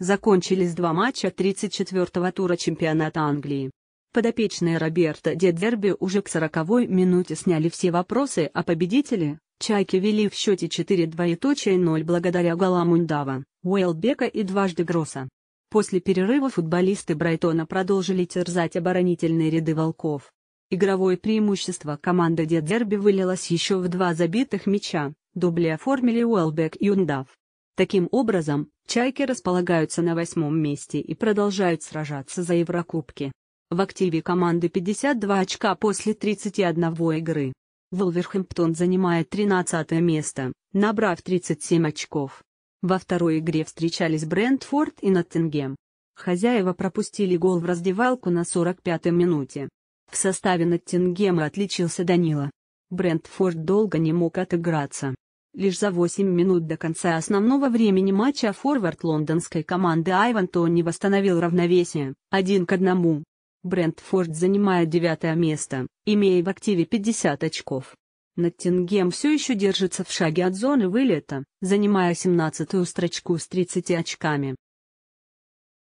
закончились два матча 34-го тура чемпионата Англии. Подопечные Роберта Дедерби уже к 40-й минуте сняли все вопросы о а победителе, Чайки вели в счете 4-2 и точей 0 благодаря голам Мундава, Уэлбека и дважды Гросса. После перерыва футболисты Брайтона продолжили терзать оборонительные ряды волков. Игровое преимущество команды Дедерби вылилось еще в два забитых мяча, дубли оформили Уэлбек и Ундав. Таким образом, «Чайки» располагаются на восьмом месте и продолжают сражаться за Еврокубки. В активе команды 52 очка после 31 игры. Вулверхэмптон занимает 13 место, набрав 37 очков. Во второй игре встречались Брентфорд и Ноттингем. Хозяева пропустили гол в раздевалку на 45-й минуте. В составе Ноттингема отличился Данила. Брентфорд долго не мог отыграться. Лишь за 8 минут до конца основного времени матча форвард лондонской команды Айван Тони восстановил равновесие, один к одному. Брентфорд занимает девятое место, имея в активе 50 очков. Ноттингем все еще держится в шаге от зоны вылета, занимая 17-ю строчку с 30 очками.